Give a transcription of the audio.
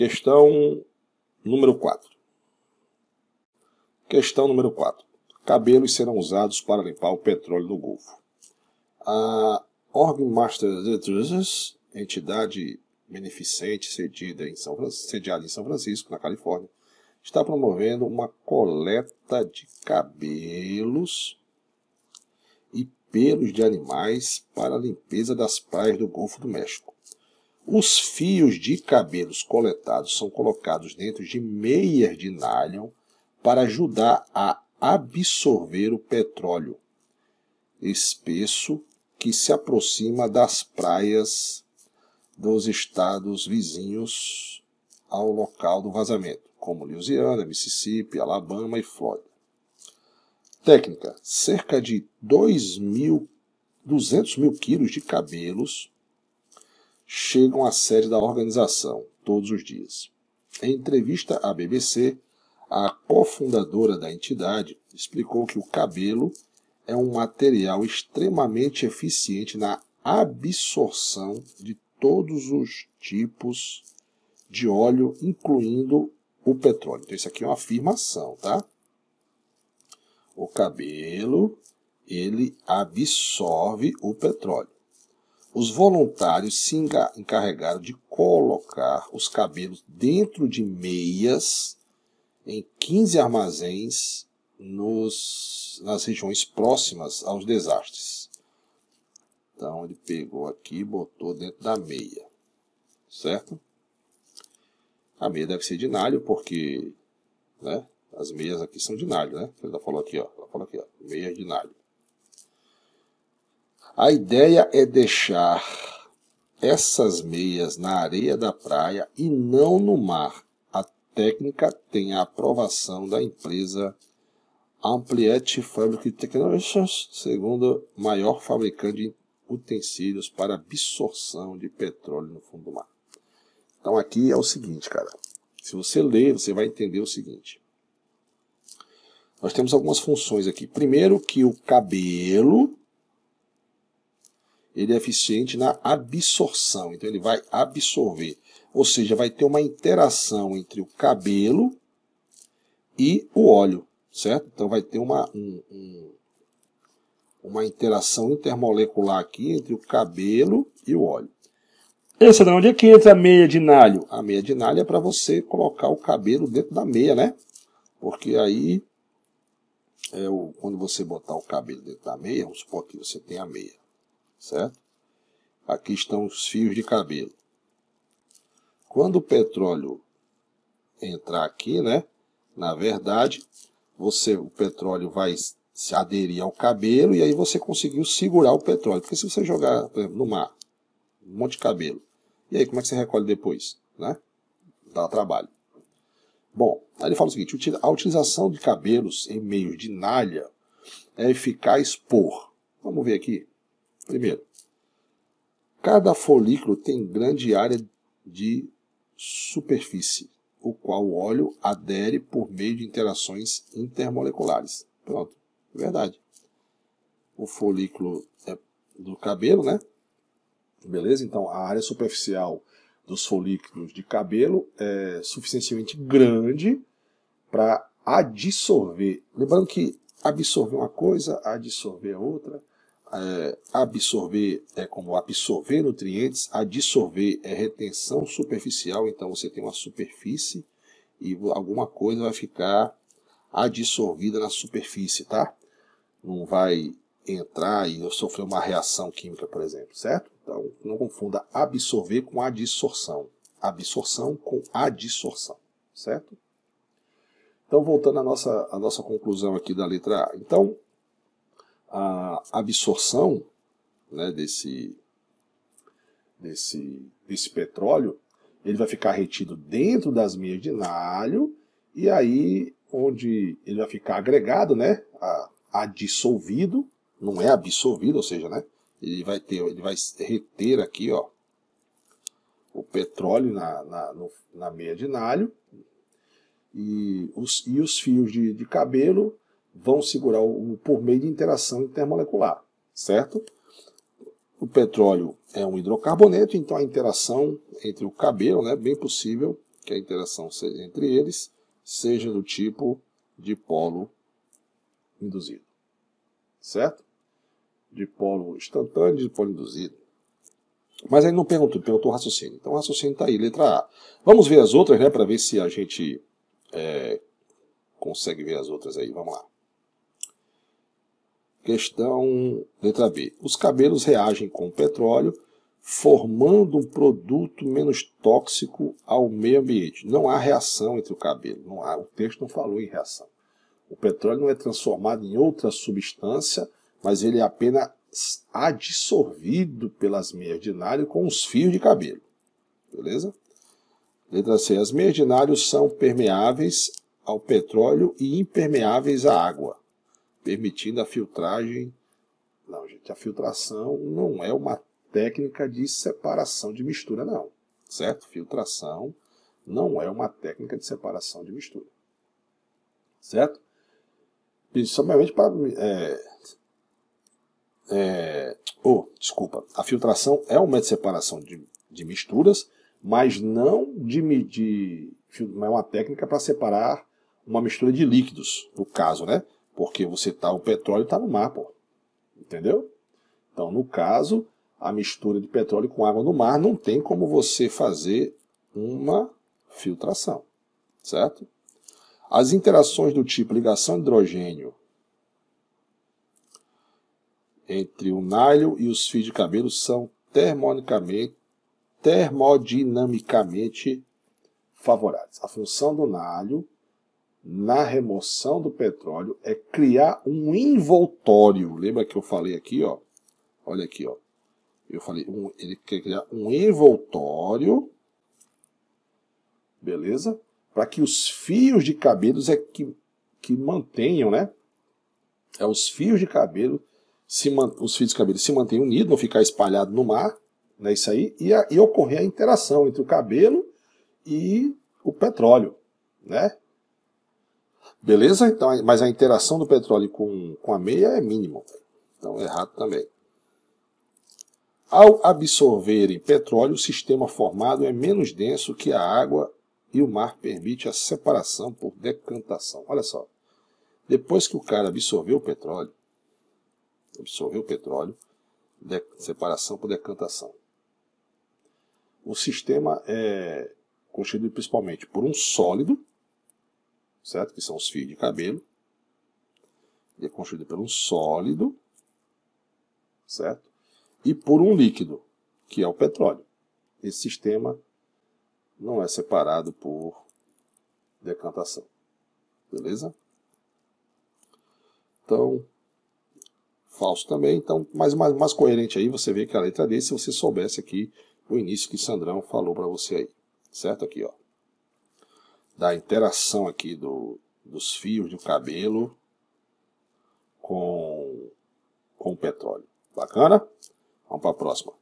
Questão número 4. Questão número 4. Cabelos serão usados para limpar o petróleo no Golfo. A Org Master entidade beneficente cedida em São, sediada em São Francisco, na Califórnia, está promovendo uma coleta de cabelos e pelos de animais para a limpeza das praias do Golfo do México. Os fios de cabelos coletados são colocados dentro de meias de nylon para ajudar a absorver o petróleo espesso que se aproxima das praias dos estados vizinhos ao local do vazamento, como Louisiana, Mississippi, Alabama e Flórida. Técnica: cerca de 2 mil, 200 mil quilos de cabelos chegam à sede da organização todos os dias. Em entrevista à BBC, a cofundadora da entidade explicou que o cabelo é um material extremamente eficiente na absorção de todos os tipos de óleo, incluindo o petróleo. Então, isso aqui é uma afirmação, tá? O cabelo ele absorve o petróleo. Os voluntários se encarregaram de colocar os cabelos dentro de meias em 15 armazéns nos, nas regiões próximas aos desastres. Então ele pegou aqui e botou dentro da meia, certo? A meia deve ser de nalho, porque né, as meias aqui são de nalho, né? Ela falou aqui, ó, ela falou aqui, ó, meia de nalho. A ideia é deixar essas meias na areia da praia e não no mar. A técnica tem a aprovação da empresa Ampliette Fabric Technologies, segundo maior fabricante de utensílios para absorção de petróleo no fundo do mar. Então aqui é o seguinte, cara. Se você ler, você vai entender o seguinte. Nós temos algumas funções aqui. Primeiro que o cabelo ele é eficiente na absorção, então ele vai absorver. Ou seja, vai ter uma interação entre o cabelo e o óleo, certo? Então vai ter uma, um, um, uma interação intermolecular aqui entre o cabelo e o óleo. Esse é de onde é que entra a meia de nalho? A meia de nalho é para você colocar o cabelo dentro da meia, né? Porque aí, é o, quando você botar o cabelo dentro da meia, vamos supor que você tem a meia certo? Aqui estão os fios de cabelo. Quando o petróleo entrar aqui, né? Na verdade, você o petróleo vai se aderir ao cabelo e aí você conseguiu segurar o petróleo. Porque se você jogar, por exemplo, no mar, um monte de cabelo, e aí como é que você recolhe depois, né? Dá trabalho. Bom, aí ele fala o seguinte: a utilização de cabelos em meios de nalha é eficaz por. Vamos ver aqui. Primeiro, cada folículo tem grande área de superfície, o qual o óleo adere por meio de interações intermoleculares. Pronto, é verdade. O folículo é do cabelo, né? Beleza? Então a área superficial dos folículos de cabelo é suficientemente grande para adsorver. Lembrando que absorver uma coisa, adsorver a outra, é, absorver é como absorver nutrientes, a dissolver é retenção superficial, então você tem uma superfície e alguma coisa vai ficar adsorvida na superfície, tá? Não vai entrar e sofrer uma reação química, por exemplo, certo? Então não confunda absorver com adsorção. Absorção com adsorção, certo? Então, voltando à nossa, à nossa conclusão aqui da letra A. Então, a absorção né, desse, desse, desse petróleo, ele vai ficar retido dentro das meias de nalho e aí onde ele vai ficar agregado, né, a, a dissolvido, não é absorvido, ou seja, né, ele vai ter, ele vai reter aqui, ó, o petróleo na, na, no, na meia de nalho e os, e os fios de, de cabelo vão segurar o, por meio de interação intermolecular, certo? O petróleo é um hidrocarboneto, então a interação entre o cabelo, né, bem possível que a interação entre eles seja do tipo de polo induzido, certo? De polo instantâneo, de polo induzido. Mas aí não perguntou, perguntou o raciocínio. Então o raciocínio está aí, letra A. Vamos ver as outras, né, para ver se a gente é, consegue ver as outras aí. Vamos lá. Questão letra B. Os cabelos reagem com o petróleo, formando um produto menos tóxico ao meio ambiente. Não há reação entre o cabelo. Não há, o texto não falou em reação. O petróleo não é transformado em outra substância, mas ele é apenas adsorvido pelas meias de nalho com os fios de cabelo. Beleza? Letra C. As meias de nalho são permeáveis ao petróleo e impermeáveis à água permitindo a filtragem. Não, gente, a filtração não é uma técnica de separação de mistura, não. Certo? Filtração não é uma técnica de separação de mistura. Certo? Principalmente para. É, é, oh, desculpa. A filtração é um método de separação de, de misturas, mas não de, de é uma técnica para separar uma mistura de líquidos, no caso, né? Porque você tá, o petróleo está no mar, pô. Entendeu? Então, no caso, a mistura de petróleo com água no mar não tem como você fazer uma filtração, certo? As interações do tipo ligação hidrogênio entre o nylon e os fios de cabelo são termonicamente, termodinamicamente favoráveis. A função do nalho na remoção do petróleo é criar um envoltório. Lembra que eu falei aqui, ó? Olha aqui, ó. Eu falei, um, ele quer criar um envoltório, beleza? Para que os fios de cabelos é que, que mantenham, né? É os fios de cabelo, se os fios de cabelo se mantenham unidos, não ficar espalhado no mar, né? Isso aí, e, a, e ocorrer a interação entre o cabelo e o petróleo, né? Beleza? Então, mas a interação do petróleo com, com a meia é mínima. Então, é errado também. Ao absorverem petróleo, o sistema formado é menos denso que a água e o mar permite a separação por decantação. Olha só. Depois que o cara absorveu o petróleo, absorveu o petróleo, separação por decantação. O sistema é constituído principalmente por um sólido, certo? Que são os fios de cabelo. Ele é constituído por um sólido, certo? E por um líquido, que é o petróleo. Esse sistema não é separado por decantação. Beleza? Então, falso também. Então, mais, mais, mais coerente aí, você vê que a letra D, se você soubesse aqui o início que Sandrão falou para você aí. Certo? Aqui, ó da interação aqui do, dos fios um cabelo com, com o petróleo. Bacana? Vamos para a próxima.